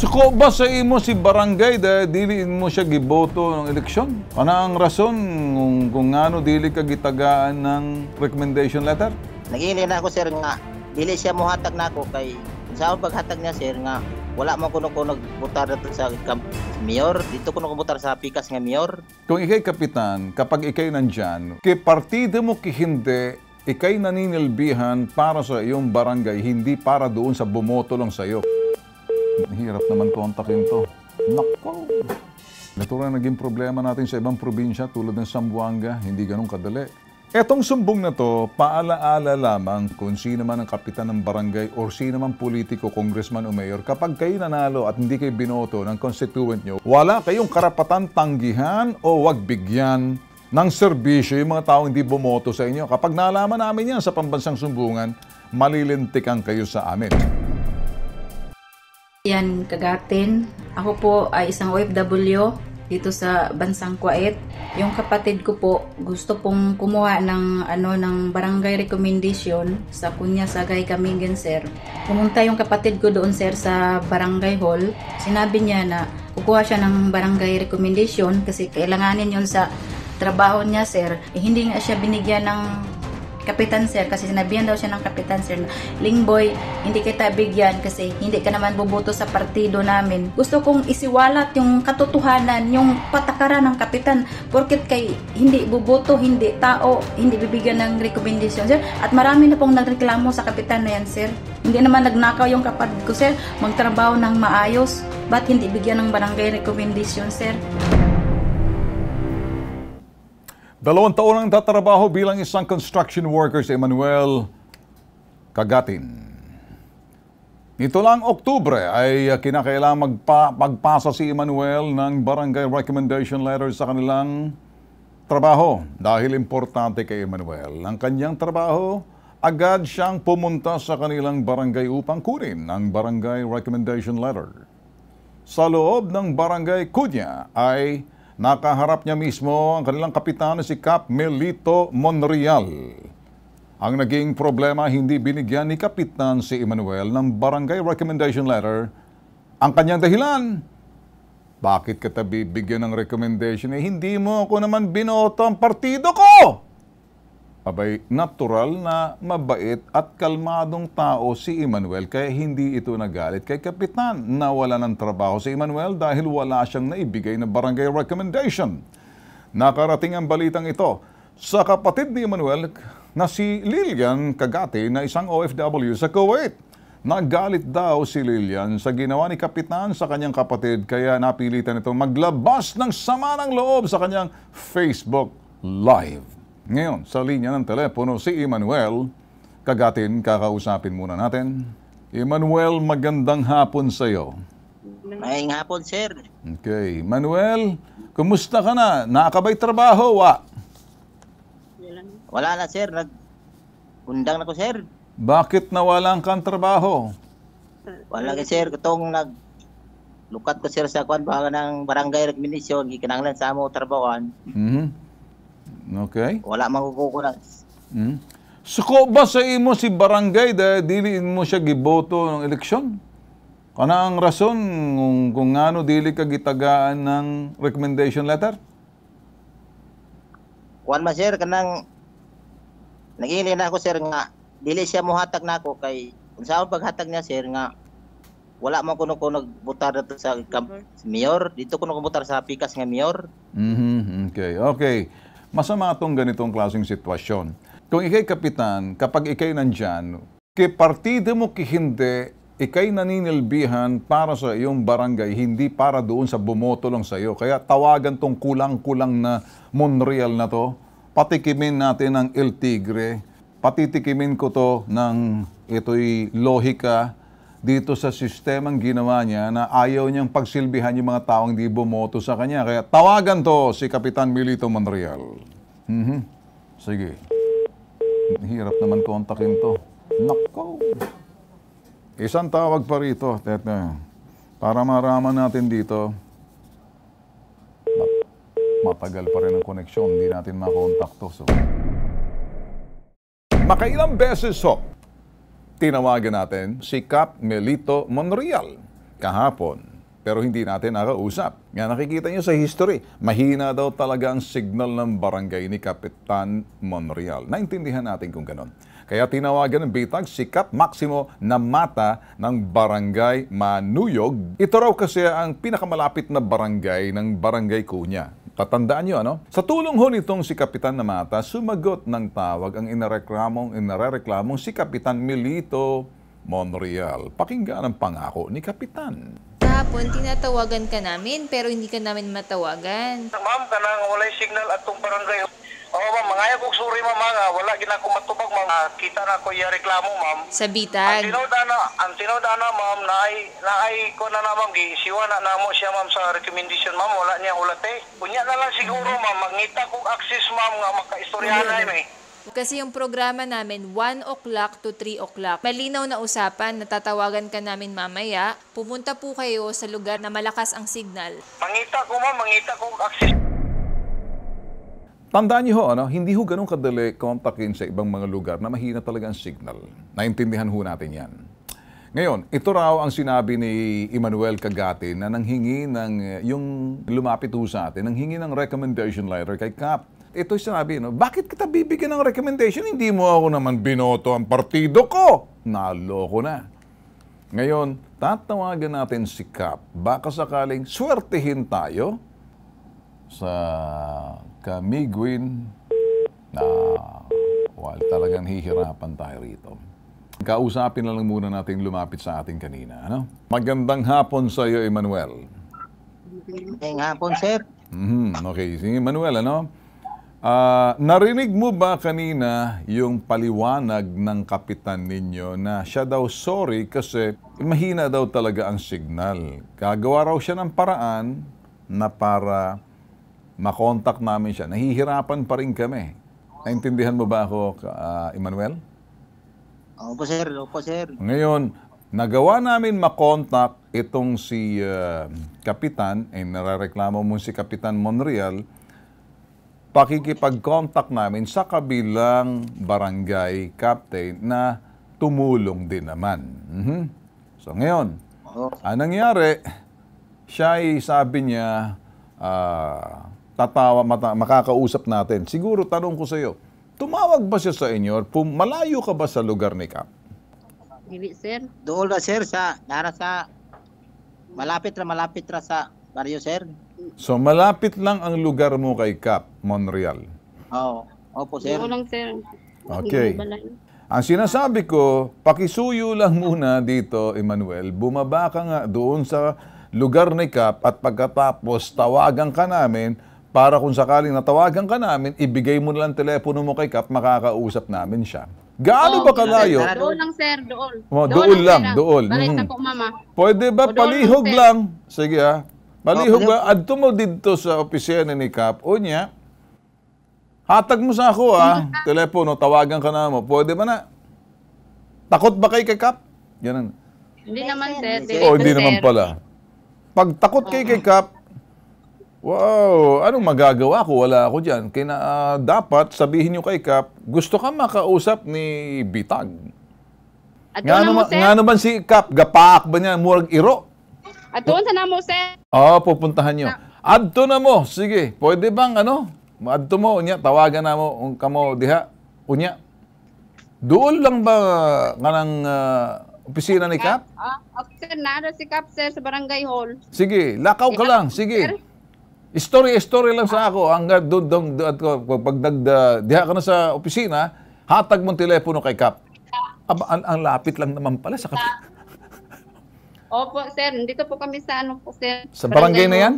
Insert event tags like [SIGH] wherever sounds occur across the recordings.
Suko ba sa imo si barangay dahil dili mo siya giboto ng eleksyon? Ana ang rason kung, kung ano dili ka gitagaan ng recommendation letter? Nagili na ako sir nga dili siya muhatag na ako kay sa paghatag niya sir nga wala mo kuno ko nagbutar dito sa kamp mayor dito kuno kumutar sa pikas nga mayor kung ikay kapitan kapag ikay nandiyan kay partido mo kihinde ikay naninilbihan para sa iyong barangay hindi para doon sa bumoto lang sa iyo Hirap naman kontakin to. Nako! Natural naging problema natin sa ibang probinsya tulad ng Sambuanga, hindi ganun kadali. Etong sumbong na to, paalaala lamang kung sino man ang kapitan ng barangay o sino man politiko, congressman o mayor, kapag kayo nanalo at hindi kayo binoto ng constituent nyo, wala kayong karapatan tanggihan o wag bigyan ng serbisyo yung mga taong hindi bumoto sa inyo. Kapag nalaman namin yan sa pambansang sumbungan, malilintikan kayo sa amin. Yan Kagatin. Ako po ay isang OFW dito sa bansang Kuwait. Yung kapatid ko po gusto pong kumuha ng ano ng barangay recommendation sa kunya Sagay Kamingan sir. Pumunta yung kapatid ko doon sir sa barangay hall. Sinabi niya na kukuha siya ng barangay recommendation kasi kailanganin yon sa trabaho niya sir. Eh, hindi nga siya binigyan ng Kapitan Sir kasi sinabihan daw siya ng Kapitan Sir na Lingboy, hindi kita bigyan kasi hindi ka naman buboto sa partido namin. Gusto kong isiwalat yung katotohanan, yung patakaran ng Kapitan porket kay hindi buboto, hindi tao, hindi bibigyan ng recommendation Sir. At marami na pong nagreklamo sa Kapitan na yan Sir. Hindi naman nagnakaw yung kapatid ko Sir, magtrabaho ng maayos. Ba't hindi bigyan ng barangay recommendation Sir? Dalawang taon ang tatrabaho bilang isang construction worker si Emmanuel Kagatin. Nito lang Oktubre ay kinakailangan magpa, magpasa si Emmanuel ng barangay recommendation letter sa kanilang trabaho dahil importante kay Emmanuel ang kanyang trabaho agad siyang pumunta sa kanilang barangay upang kunin ang barangay recommendation letter. Sa loob ng barangay Kunya ay Nakaharap niya mismo ang kanilang kapitan si Cap Melito Monreal. Ang naging problema hindi binigyan ni Kapitan si Emmanuel ng barangay recommendation letter. Ang kanyang dahilan, bakit ka bibigyan ng recommendation eh hindi mo ako naman binoto ang partido ko? Abay, natural na mabait at kalmadong tao si Emmanuel kaya hindi ito nagalit kay Kapitan. Nawala ng trabaho si Emmanuel dahil wala siyang naibigay na barangay recommendation. Nakarating ang balitang ito sa kapatid ni Emmanuel na si Lilian Kagati na isang OFW sa Kuwait. Nagalit daw si Lilian sa ginawa ni Kapitan sa kanyang kapatid kaya napilitan itong maglabas ng sama ng loob sa kanyang Facebook Live. Ngayon, sa linya ng telepono si Emmanuel. Kagatin, kakausapin muna natin. Emmanuel, magandang hapon sa iyo. Ngayong hapon, sir. Okay. Manuel, kumusta ka na? Nakakabay trabaho, wa? Wala na, sir. Nag Undang na ko, sir. Bakit nawalan kang trabaho? Wala ka, sir. Katong nag lukat ko, sir, sa kwan, bahala ng barangay administration, gikananglan sa amo trabaho. Mm -hmm. Okay. Wala makukukunan. Mm. Suko ba sa imo si barangay dahil dili mo siya giboto ng eleksyon? Kana ang rason kung, kung ano dili ka gitagaan ng recommendation letter? Kuan ma sir kanang nagili na ako sir nga dili siya mohatag nako na kay unsa ang paghatag niya sir nga wala man kuno ko nagbutar dito sa mayor dito kuno ko butar sa pikas nga mayor. Mhm, mm okay. Okay. Masama itong ganitong klaseng sitwasyon. Kung ikay kapitan, kapag ikay nandyan, partido mo kihindi, ikay naninilbihan para sa iyong barangay, hindi para doon sa bumoto lang sa iyo. Kaya tawagan tong kulang-kulang na Monreal na to, patikimin natin ang El Tigre, patitikimin ko to ng ito'y lohika dito sa sistemang ginawa niya na ayaw niyang pagsilbihan yung mga taong di bumoto sa kanya. Kaya tawagan to si Kapitan Milito Monreal. Mm-hmm. Sige. Hirap naman kontakin to. Nako. Isang tawag pa rito, tete. Para maraman natin dito. Matagal pa rin ang koneksyon. Hindi natin makontak to. So. Makailang beses ho tinawagan natin si Cap Melito Monreal kahapon. Pero hindi natin nakausap. Nga nakikita niyo sa history, mahina daw talaga ang signal ng barangay ni Kapitan Monreal. Naintindihan natin kung ganon. Kaya tinawagan ng bitag si Cap Maximo na mata ng barangay Manuyog. Ito raw kasi ang pinakamalapit na barangay ng barangay Kunya. Tatandaan nyo, ano? Sa tulong ho nitong si Kapitan Namata, sumagot ng tawag ang inareklamong inarereklamong si Kapitan Milito Monreal. Pakinggan ang pangako ni Kapitan. Kahapon, tinatawagan ka namin pero hindi ka namin matawagan. Ma'am, kanang walay signal atong barangay. Oo ma'am, mga kong suri ma'am, mga wala gina ko matubag ma'am, ah, kita na ko iya reklamo ma'am. Sa bitag. Ang tinod na, ang tinod na ma'am, naay, naay ko na na ma'am, gisiwa na na mo siya ma'am sa recommendation ma'am, wala niya ulate. Eh. Kunya na lang siguro ma'am, mangita kong access ma'am nga makaistorya na eh. Kasi yung programa namin, 1 o'clock to 3 o'clock. Malinaw na usapan, natatawagan ka namin mamaya. Pumunta po kayo sa lugar na malakas ang signal. Mangita ko ma'am, mangita ko access. Tandaan niyo ho, ano, hindi ho ganun kadali kontakin sa ibang mga lugar na mahina talaga ang signal. Naintindihan ho natin yan. Ngayon, ito raw ang sinabi ni Emmanuel Cagati na nanghingi ng, eh, yung lumapit ho sa atin, nanghingi ng recommendation letter kay Cap. Ito sinabi, no, bakit kita bibigyan ng recommendation? Hindi mo ako naman binoto ang partido ko. Naloko na. Ngayon, tatawagan natin si Cap. Baka sakaling swertihin tayo sa Camiguin na well, talagang hihirapan tayo rito. Kausapin na lang muna natin lumapit sa atin kanina. Ano? Magandang hapon sa iyo, Emmanuel. Magandang hapon, sir. Mm-hmm. Okay, sige, Emmanuel, ano? Uh, narinig mo ba kanina yung paliwanag ng kapitan ninyo na siya daw sorry kasi mahina daw talaga ang signal. Gagawa raw siya ng paraan na para makontak namin siya. Nahihirapan pa rin kami. Naintindihan mo ba ako, uh, Emmanuel? Opo, sir. Opo, sir. Ngayon, nagawa namin makontak itong si uh, Kapitan, eh, narareklamo mo si Kapitan Monreal, pakikipag-contact namin sa kabilang barangay captain na tumulong din naman. Mm-hmm. So ngayon, oh. anong nangyari? Siya ay sabi niya, uh, tatawa, mata, makakausap natin. Siguro, tanong ko sa iyo, tumawag ba siya sa inyo? malayo ka ba sa lugar ni Cap? Hindi, sir. Doon na, sir, sa, nara sa, malapit na malapit na sa barrio, sir. So, malapit lang ang lugar mo kay Cap, Monreal. Oo. Oh, opo, sir. Oo lang, sir. Okay. Ang sinasabi ko, pakisuyo lang muna dito, Emmanuel. Bumaba ka nga doon sa lugar ni Cap at pagkatapos tawagan ka namin para kung sakaling natawagan ka namin, ibigay mo lang telepono mo kay Kap, makakausap namin siya. Gaano oh, ba kalayo? Doon lang, sir. Doon. Oh, doon, doon lang, lang, doon. Balik mm. Mm-hmm. po, mama. Pwede ba? O, palihog doon, lang. Sige, ah. Palihog oh, ba? Adto mo dito sa opisina ni Kap. O niya, hatag mo sa ako, ah. telepono, tawagan ka na mo. Pwede ba na? Takot ba kay kay Kap? Ganun. Hindi naman, sir. Oh, hindi naman pala. Pag takot kay kay Kap, Wow, anong magagawa ko? Wala ako dyan. Kaya uh, dapat sabihin nyo kay Cap, gusto ka makausap ni Bitag. At nga naman, nga naman si Cap, gapak ba niya? Murag iro. At doon sa namo, sir. Oo, oh, ah, pupuntahan nyo. Na. Adto na mo, sige. Pwede bang ano? Adto mo, unya, tawagan na mo, un kamo diha, unya. Doon lang ba kanang uh, ah, opisina ni Cap? Ah, uh, okay, nara si Cap, sir, sa barangay hall. Sige, lakaw ka eh, lang, sige. Sir? Story, eh, story lang sa ah. ako. Ang doon, doon, pagdagda, ah, diha ka na sa opisina, hatag mong telepono kay Kap. Aba, ang, ang lapit lang naman pala sa kapit. [LAUGHS] Opo, sir. Dito po kami sa ano po, sir. Sa barangay, na yan?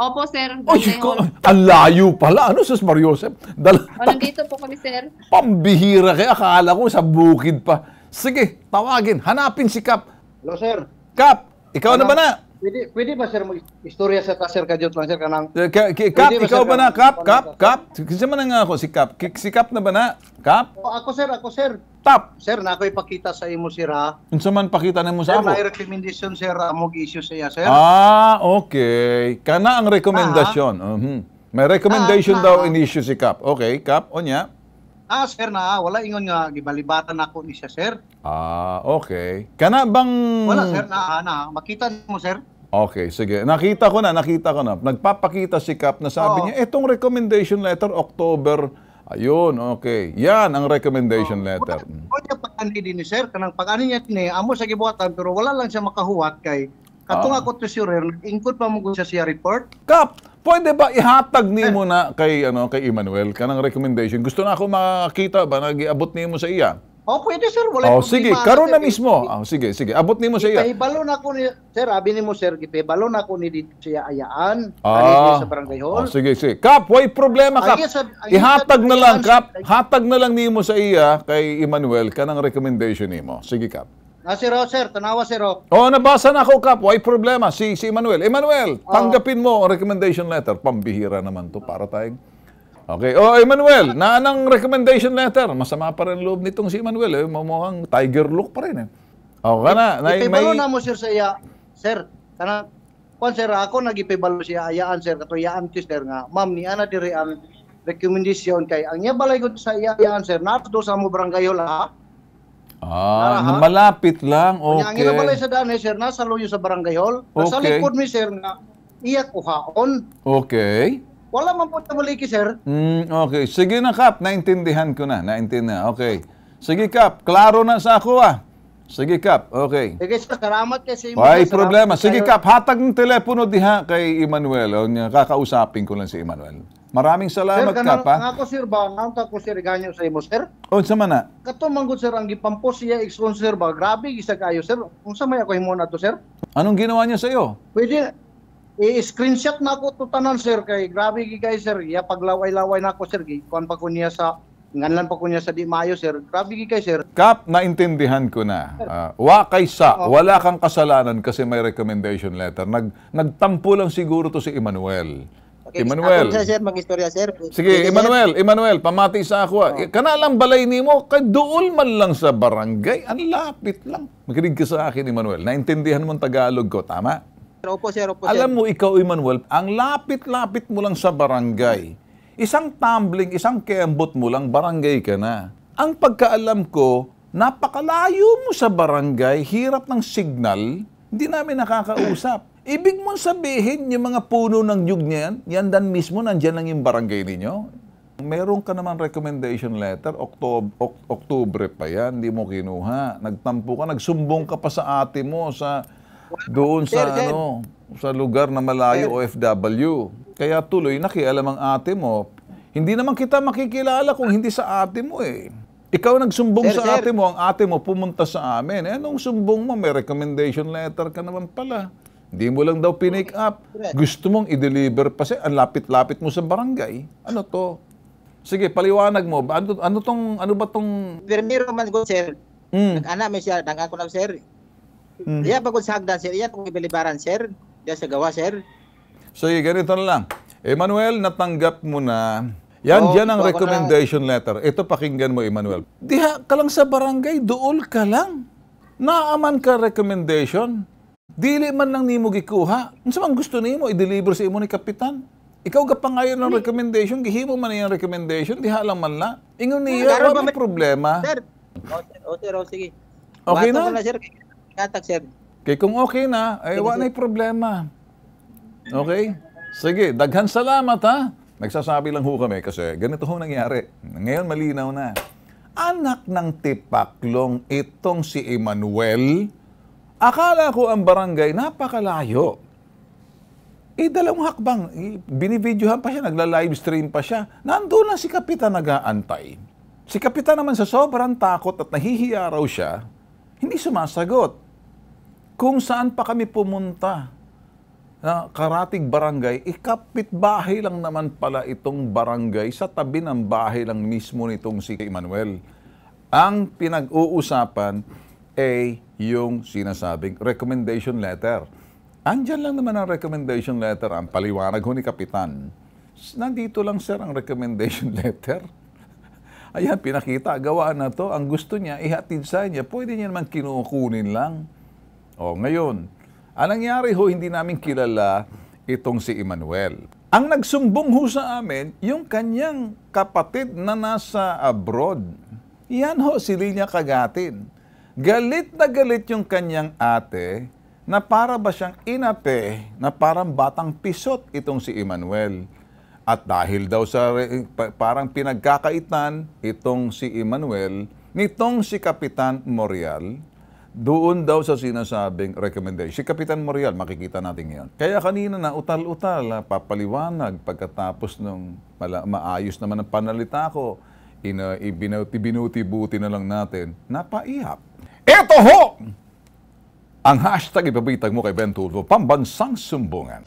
Opo, sir. Ay, ko, ang layo pala. Ano, Sus Mario Joseph? Dal- o, oh, nandito po kami, sir. Pambihira kaya. Akala ko sa bukid pa. Sige, tawagin. Hanapin si Kap. Hello, sir. Kap, ikaw Hello. na ano? ba na? Pwede, pwede ba sir mag-istorya sa Sir Kajot lang sir kanang? Eh, Kap, pwede ikaw ba, sir, ba na? Kap, Kap, Kap? Kasi man nga ako si Kap. Si Kap na ba na? Kap? O, ako sir, ako sir. Tap. Sir, na ako ipakita sa imo sir ha. Unsa man pakita nimo sa ako? Sir, recommendation sir amog issue siya sir. Ah, okay. Kana ang recommendation. Ah, uh mhm. -huh. May recommendation ah, daw ah. in issue si Kap. Okay, Kap, o niya. Ah, sir na, wala ingon nga gibalibatan ako ni siya, sir. Ah, okay. Kana bang Wala sir na, na makita mo sir. Okay, sige. Nakita ko na, nakita ko na. Nagpapakita si Cap na sabi Oo. niya, etong recommendation letter October. Ayun, okay. Yan ang recommendation letter. Wala niya pag-ani din ni eh, sir, kanang pag-ani niya ni eh, amo sa gibuhatan pero wala lang siya makahuwat kay ah. katong Ah. ako treasurer, eh, ingkod pa mo ko siya siya report. Cap, Pwede ba ihatag ni eh. na kay ano kay Emmanuel kanang recommendation? Gusto na ako makakita ba nagiabot nimo sa iya? Oh, pwede sir, wala oh, sige, karon na mismo. Oh, sige, sige. Abot nimo sa iya. Ipahibalo na ko ni sir, abi nimo sir, ipahibalo na ko ni dito siya ayaan. Ah. sa barangay hall. Oh, sige, sige. Kap, way problema ah, kap. ihatag na lang kap. Hatag na lang nimo sa iya kay Emmanuel kanang recommendation nimo. Sige kap. Ah, si Rob, sir. Tanawa si Rock. Oo, oh, nabasa na ako, Kap. Why problema? Si, si Emmanuel. Emmanuel, oh. tanggapin mo ang recommendation letter. Pambihira naman to para tayong... Okay. Oh, Emmanuel, naanang recommendation letter. Masama pa rin loob nitong si Emmanuel. Eh. Mamukhang tiger look pa rin. Eh. Okay oh, na. Na, Ipibalo may... na mo, sir, sa iya. Sir, kana, kung sir, ako nagipibalo siya ayaan, sir. Kato iyaan ko, sir, nga. Ma'am, ni Ana Diri, ang recommendation kay. Ang iya balay ko sa iya, ayaan, sir. Nato sa mo barangay ho lahat Ah, Naraha. malapit lang. Okay. Ang ilang balay sa daan, eh, sir, nasa luyo sa barangay hall. Nasa okay. likod mi, sir, na iyak ko haon. Okay. Wala man po tamaliki, sir. Mm, okay. Sige na, Kap. Naintindihan ko na. Naintindihan. Okay. Sige, Kap. Klaro na sa ako, ah. Sige, Kap. Okay. Sige, sir. Salamat kay sa Emmanuel. Ay, problema. Sige, Kap. Hatag ng telepono diha kay Emmanuel. O, kakausapin ko lang si Emmanuel. Maraming salamat sir, ka pa. Nga ako sir ba, nga ako sir ganyo sa imo sir. O oh, sa mana? Kato manggod sir ang gipampos siya ex-con sir ba. Grabe gisa kayo sir. Unsa may ako himo na to sir? Anong ginawa niya sa iyo? Pwede i-screenshot na ako to tanan sir kay grabe gi kay sir. Ya paglaway-laway na ako sir gi kuan pa ko niya sa nganlan pa ko niya sa di mayo sir. Grabe gi kay sir. Kap naintindihan ko na. Uh, wa kay sa oh. wala kang kasalanan kasi may recommendation letter. Nag nagtampo lang siguro to si Emmanuel. Okay, Emmanuel. Ako, sir, mag-istorya, sir. Sige, Sige Emmanuel, sir. Emmanuel, pamati sa ako. Ah. Oh. Kanalang balay ni mo, kay dool man lang sa barangay, ang lapit lang. Makinig ka sa akin, Emmanuel. Naintindihan mo ang Tagalog ko, tama? Opo, sir, opo, sir. Alam mo, ikaw, Emmanuel, ang lapit-lapit mo lang sa barangay. Isang tumbling, isang kembot mo lang, barangay ka na. Ang pagkaalam ko, napakalayo mo sa barangay, hirap ng signal, hindi namin nakakausap. Ibig mo sabihin, yung mga puno ng yug niya yan, yan dan mismo nandyan lang yung barangay ninyo. Meron ka naman recommendation letter, October, ok Oktubre pa yan, hindi mo kinuha. Nagtampo ka, nagsumbong ka pa sa ate mo sa doon sa sir, ano, sa lugar na malayo OFW. Kaya tuloy nakialam ang ate mo. Hindi naman kita makikilala kung hindi sa ate mo eh. Ikaw nagsumbong sir, sa sir. ate mo, ang ate mo pumunta sa amin. Eh, anong sumbong mo? May recommendation letter ka naman pala. Hindi mo lang daw pinick up. Gusto mong i-deliver pa siya. Ang lapit-lapit mo sa barangay. Ano to? Sige, paliwanag mo. Ano, ano tong, ano ba tong... Pirmiro man ko, sir. Mm. Nag-ana may siya. nag ko na, sir. Mm. Iya pa kung sa hagdan, sir. Iya kung ibilibaran, sir. Diyan sa gawa, sir. So, ganito na lang. Emmanuel, natanggap mo na yan, oh, dyan ang recommendation letter. Ito, pakinggan mo, Emmanuel. Diha ka lang sa barangay, dool ka lang. Naaman ka recommendation. Dili man lang nimo gikuha. Unsa man gusto nimo i-deliver sa imo ni kapitan? Ikaw ga pangayon ng recommendation, gihimo man iyang recommendation, diha lang man la. Ingon niya, yeah, wala problema. Sir, o oh, sir, o oh, sige. Okay Bato na? na sir, katak sir. Kay kung okay na, ay wala na problema. Okay? Sige, daghan salamat ha. Nagsasabi lang ho kami kasi ganito ho nangyari. Ngayon malinaw na. Anak ng tipaklong itong si Emmanuel, Akala ko ang barangay napakalayo. Eh, dalawang hakbang, eh, pa siya, nagla-live stream pa siya. Nandun lang si Kapitan nag-aantay. Si Kapitan naman sa sobrang takot at nahihiya raw siya, hindi sumasagot. Kung saan pa kami pumunta na karatig barangay, ikapit eh, bahay lang naman pala itong barangay sa tabi ng bahay lang mismo nitong si Emmanuel. Ang pinag-uusapan ay yung sinasabing recommendation letter. Andyan lang naman ang recommendation letter, ang paliwanag ho ni Kapitan. Nandito lang, sir, ang recommendation [LAUGHS] letter. Ayan, pinakita, gawaan na to. Ang gusto niya, ihatid sa niya. Pwede niya naman kinukunin lang. O, ngayon, ang nangyari ho, hindi namin kilala itong si Emmanuel. Ang nagsumbong ho sa amin, yung kanyang kapatid na nasa abroad. Yan ho, si Linya Kagatin. Galit na galit yung kanyang ate na para ba siyang inape na parang batang pisot itong si Emmanuel. At dahil daw sa parang pinagkakaitan itong si Emmanuel, nitong si Kapitan Morial, doon daw sa sinasabing recommendation. Si Kapitan Morial, makikita natin yan. Kaya kanina na utal-utal, ah, papaliwanag pagkatapos nung maayos naman ang panalita ko, ina, binuti buti na lang natin, napaiyak. Ito ho! Ang hashtag ipabitag mo kay Ben Tulfo, pambansang sumbungan.